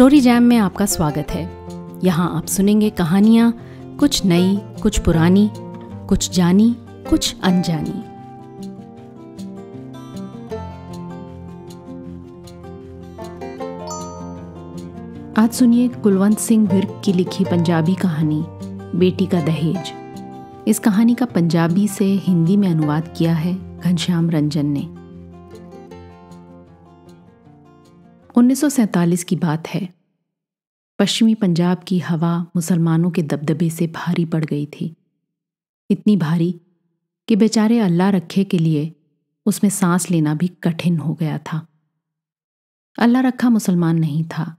Story jam में आपका स्वागत है यहाँ आप सुनेंगे कहानियाँ कुछ नई कुछ पुरानी कुछ जानी कुछ अनजानी आज सुनिए कुलवंत सिंह विर्क की लिखी पंजाबी कहानी बेटी का दहेज इस कहानी का पंजाबी से हिंदी में अनुवाद किया है घनश्याम रंजन ने 1947 की बात है पश्चिमी पंजाब की हवा मुसलमानों के दबदबे से भारी पड़ गई थी इतनी भारी कि बेचारे अल्लाह रखे के लिए उसमें सांस लेना भी कठिन हो गया था अल्लाह रखा मुसलमान नहीं था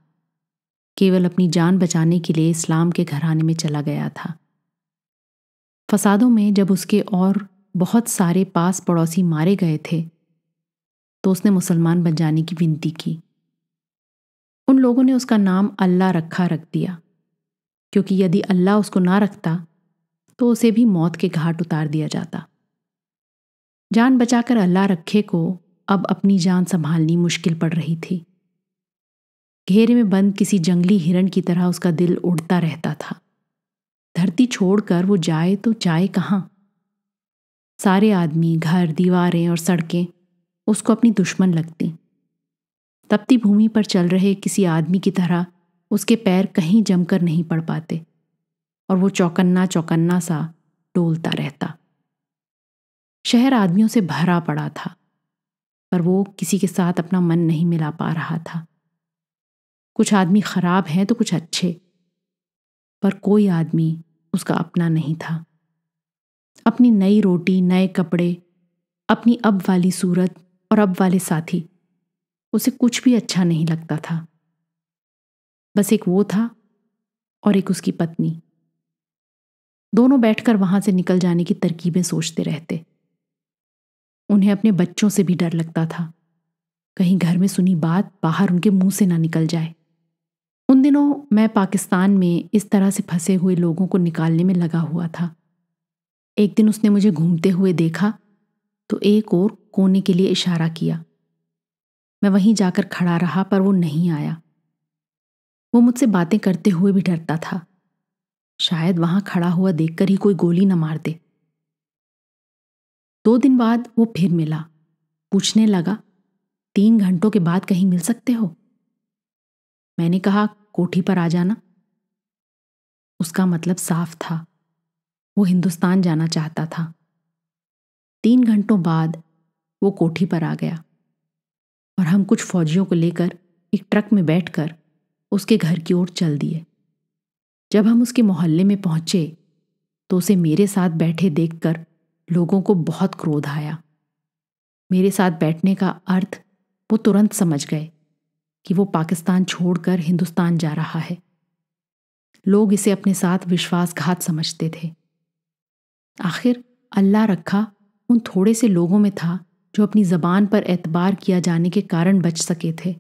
केवल अपनी जान बचाने के लिए इस्लाम के घराने में चला गया था फसादों में जब उसके और बहुत सारे पास पड़ोसी मारे गए थे तो उसने मुसलमान बन जाने की विनती की उन लोगों ने उसका नाम अल्लाह रखा रख दिया क्योंकि यदि अल्लाह उसको ना रखता तो उसे भी मौत के घाट उतार दिया जाता जान बचाकर अल्लाह रखे को अब अपनी जान संभालनी मुश्किल पड़ रही थी घेरे में बंद किसी जंगली हिरण की तरह उसका दिल उड़ता रहता था धरती छोड़कर वो जाए तो जाए कहाँ सारे आदमी घर दीवारें और सड़कें उसको अपनी दुश्मन लगती तपती भूमि पर चल रहे किसी आदमी की तरह उसके पैर कहीं जमकर नहीं पड़ पाते और वो चौकन्ना चौकन्ना सा डोलता रहता शहर आदमियों से भरा पड़ा था पर वो किसी के साथ अपना मन नहीं मिला पा रहा था कुछ आदमी खराब हैं तो कुछ अच्छे पर कोई आदमी उसका अपना नहीं था अपनी नई रोटी नए कपड़े अपनी अब वाली सूरत और अब वाले साथी उसे कुछ भी अच्छा नहीं लगता था बस एक वो था और एक उसकी पत्नी दोनों बैठकर वहां से निकल जाने की तरकीबें सोचते रहते उन्हें अपने बच्चों से भी डर लगता था कहीं घर में सुनी बात बाहर उनके मुंह से ना निकल जाए उन दिनों मैं पाकिस्तान में इस तरह से फंसे हुए लोगों को निकालने में लगा हुआ था एक दिन उसने मुझे घूमते हुए देखा तो एक और कोने के लिए इशारा किया मैं वहीं जाकर खड़ा रहा पर वो नहीं आया वो मुझसे बातें करते हुए भी डरता था शायद वहां खड़ा हुआ देखकर ही कोई गोली न मार दे दो दिन बाद वो फिर मिला पूछने लगा तीन घंटों के बाद कहीं मिल सकते हो मैंने कहा कोठी पर आ जाना उसका मतलब साफ था वो हिंदुस्तान जाना चाहता था तीन घंटों बाद वो कोठी पर आ गया और हम कुछ फौजियों को लेकर एक ट्रक में बैठकर उसके घर की ओर चल दिए जब हम उसके मोहल्ले में पहुंचे तो उसे मेरे साथ बैठे देखकर लोगों को बहुत क्रोध आया मेरे साथ बैठने का अर्थ वो तुरंत समझ गए कि वो पाकिस्तान छोड़कर हिंदुस्तान जा रहा है लोग इसे अपने साथ विश्वासघात समझते थे आखिर अल्लाह रखा उन थोड़े से लोगों में था जो अपनी ज़बान पर एतबार किया जाने के कारण बच सके थे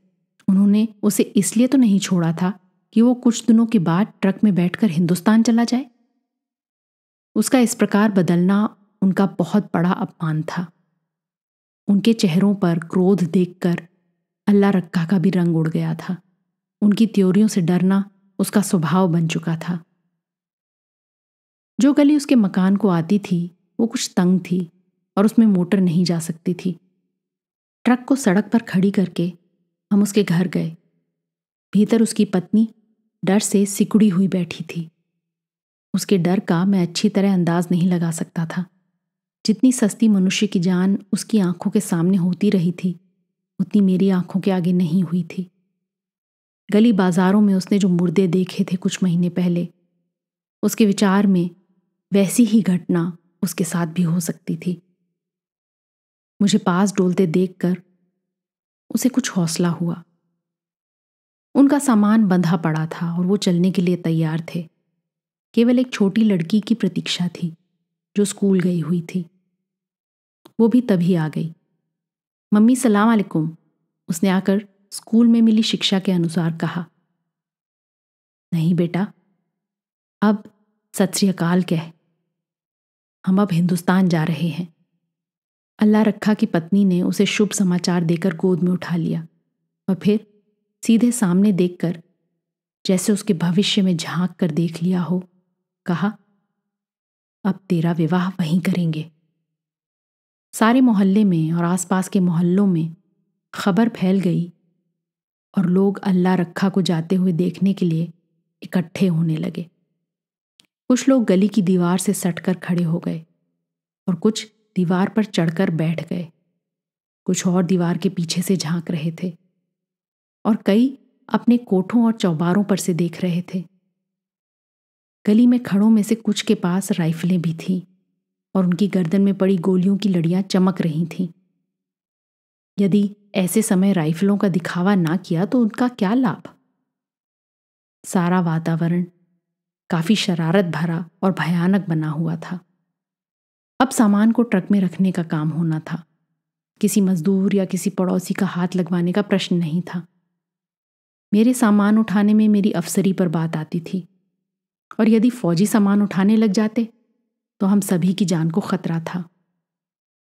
उन्होंने उसे इसलिए तो नहीं छोड़ा था कि वो कुछ दिनों के बाद ट्रक में बैठकर हिंदुस्तान चला जाए उसका इस प्रकार बदलना उनका बहुत बड़ा अपमान था उनके चेहरों पर क्रोध देखकर अल्लाह रक्का का भी रंग उड़ गया था उनकी त्योरियों से डरना उसका स्वभाव बन चुका था जो गली उसके मकान को आती थी वो कुछ तंग थी और उसमें मोटर नहीं जा सकती थी ट्रक को सड़क पर खड़ी करके हम उसके घर गए भीतर उसकी पत्नी डर से सिकुड़ी हुई बैठी थी उसके डर का मैं अच्छी तरह अंदाज नहीं लगा सकता था जितनी सस्ती मनुष्य की जान उसकी आंखों के सामने होती रही थी उतनी मेरी आंखों के आगे नहीं हुई थी गली बाजारों में उसने जो मुर्दे देखे थे कुछ महीने पहले उसके विचार में वैसी ही घटना उसके साथ भी हो सकती थी मुझे पास डोलते देखकर उसे कुछ हौसला हुआ उनका सामान बंधा पड़ा था और वो चलने के लिए तैयार थे केवल एक छोटी लड़की की प्रतीक्षा थी जो स्कूल गई हुई थी वो भी तभी आ गई मम्मी सलाम अलैकुम उसने आकर स्कूल में मिली शिक्षा के अनुसार कहा नहीं बेटा अब सत श्री अकाल कह हम अब हिंदुस्तान जा रहे हैं अल्लाह रखा की पत्नी ने उसे शुभ समाचार देकर गोद में उठा लिया और फिर सीधे सामने देखकर जैसे उसके भविष्य में झांक कर देख लिया हो कहा अब तेरा विवाह वहीं करेंगे सारे मोहल्ले में और आसपास के मोहल्लों में खबर फैल गई और लोग अल्लाह रखा को जाते हुए देखने के लिए इकट्ठे होने लगे कुछ लोग गली की दीवार से सटकर खड़े हो गए और कुछ दीवार पर चढ़कर बैठ गए कुछ और दीवार के पीछे से झांक रहे थे और कई अपने कोठों और चौबारों पर से देख रहे थे गली में खड़ों में से कुछ के पास राइफलें भी थीं और उनकी गर्दन में पड़ी गोलियों की लड़ियां चमक रही थीं यदि ऐसे समय राइफलों का दिखावा ना किया तो उनका क्या लाभ सारा वातावरण काफी शरारत भरा और भयानक बना हुआ था अब सामान को ट्रक में रखने का काम होना था किसी मजदूर या किसी पड़ोसी का हाथ लगवाने का प्रश्न नहीं था मेरे सामान उठाने में मेरी अफसरी पर बात आती थी और यदि फौजी सामान उठाने लग जाते तो हम सभी की जान को खतरा था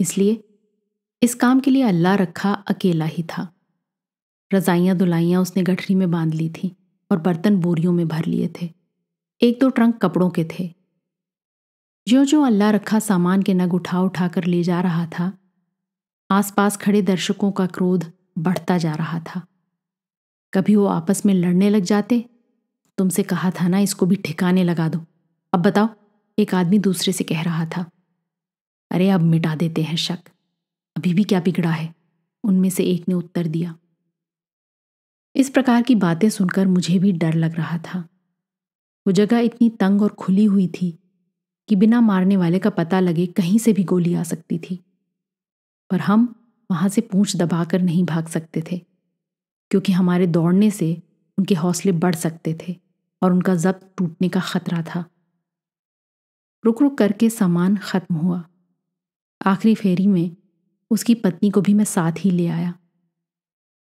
इसलिए इस काम के लिए अल्लाह रखा अकेला ही था रजाइयाँ दुलाइयाँ उसने गठरी में बांध ली थी और बर्तन बोरियों में भर लिए थे एक दो ट्रंक कपड़ों के थे जो जो अल्लाह रखा सामान के नग उठा उठा कर ले जा रहा था आसपास खड़े दर्शकों का क्रोध बढ़ता जा रहा था कभी वो आपस में लड़ने लग जाते तुमसे कहा था ना इसको भी ठिकाने लगा दो अब बताओ एक आदमी दूसरे से कह रहा था अरे अब मिटा देते हैं शक अभी भी क्या बिगड़ा है उनमें से एक ने उत्तर दिया इस प्रकार की बातें सुनकर मुझे भी डर लग रहा था वो जगह इतनी तंग और खुली हुई थी कि बिना मारने वाले का पता लगे कहीं से भी गोली आ सकती थी पर हम वहां से पूछ दबाकर नहीं भाग सकते थे क्योंकि हमारे दौड़ने से उनके हौसले बढ़ सकते थे और उनका जब्त टूटने का खतरा था रुक रुक करके सामान खत्म हुआ आखिरी फेरी में उसकी पत्नी को भी मैं साथ ही ले आया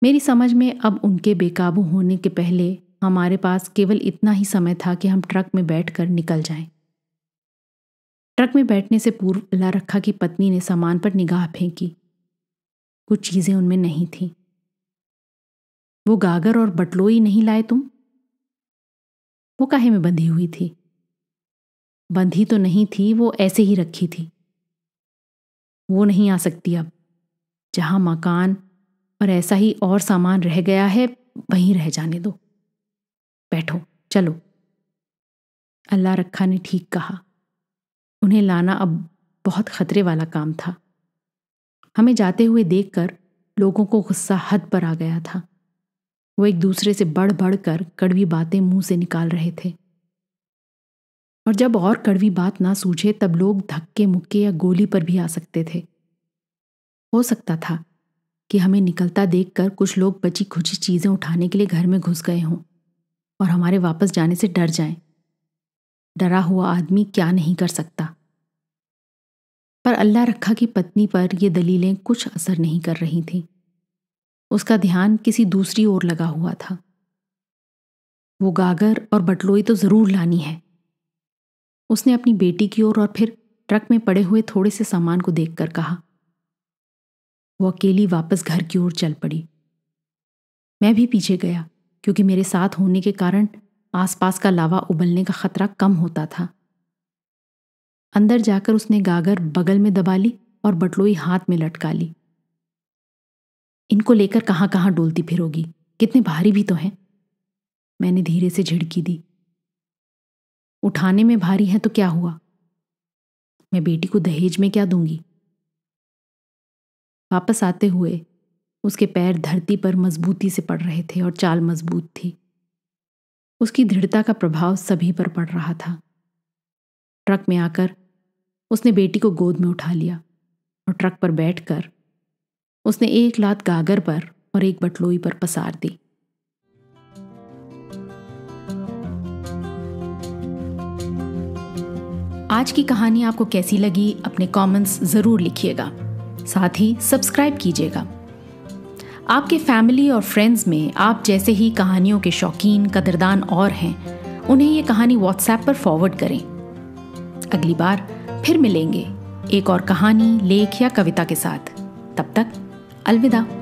मेरी समझ में अब उनके बेकाबू होने के पहले हमारे पास केवल इतना ही समय था कि हम ट्रक में बैठकर निकल जाएं। ट्रक में बैठने से पूर्व अल्लाह रखा की पत्नी ने सामान पर निगाह फेंकी कुछ चीज़ें उनमें नहीं थी वो गागर और बटलोई नहीं लाए तुम वो काहे में बंधी हुई थी बंधी तो नहीं थी वो ऐसे ही रखी थी वो नहीं आ सकती अब जहां मकान और ऐसा ही और सामान रह गया है वहीं रह जाने दो बैठो चलो अल्लाह रखा ने ठीक कहा उन्हें लाना अब बहुत खतरे वाला काम था हमें जाते हुए देखकर लोगों को गुस्सा हद पर आ गया था वो एक दूसरे से बढ़ बढ़ कर कड़वी बातें मुंह से निकाल रहे थे और जब और कड़वी बात ना सूझे तब लोग धक्के मुक्के या गोली पर भी आ सकते थे हो सकता था कि हमें निकलता देखकर कुछ लोग बची खुची चीज़ें उठाने के लिए घर में घुस गए हों और हमारे वापस जाने से डर जाएं डरा हुआ आदमी क्या नहीं कर सकता पर अल्लाह रखा की पत्नी पर ये दलीलें कुछ असर नहीं कर रही थीं उसका ध्यान किसी दूसरी ओर लगा हुआ था वो गागर और बटलोई तो ज़रूर लानी है उसने अपनी बेटी की ओर और, और फिर ट्रक में पड़े हुए थोड़े से सामान को देखकर कहा वो अकेली वापस घर की ओर चल पड़ी मैं भी पीछे गया क्योंकि मेरे साथ होने के कारण आसपास का लावा उबलने का खतरा कम होता था अंदर जाकर उसने गागर बगल में दबा ली और बटलोई हाथ में लटका ली इनको लेकर कहाँ कहाँ डोलती फिरोगी कितने भारी भी तो हैं मैंने धीरे से झिड़की दी उठाने में भारी है तो क्या हुआ मैं बेटी को दहेज में क्या दूंगी वापस आते हुए उसके पैर धरती पर मजबूती से पड़ रहे थे और चाल मजबूत थी उसकी दृढ़ता का प्रभाव सभी पर पड़ रहा था ट्रक में आकर उसने बेटी को गोद में उठा लिया और ट्रक पर बैठकर उसने एक लात गागर पर और एक बटलोई पर पसार दी आज की कहानी आपको कैसी लगी अपने कमेंट्स जरूर लिखिएगा साथ ही सब्सक्राइब कीजिएगा आपके फैमिली और फ्रेंड्स में आप जैसे ही कहानियों के शौकीन कदरदान और हैं उन्हें ये कहानी व्हाट्सएप पर फॉरवर्ड करें अगली बार फिर मिलेंगे एक और कहानी लेख या कविता के साथ तब तक अलविदा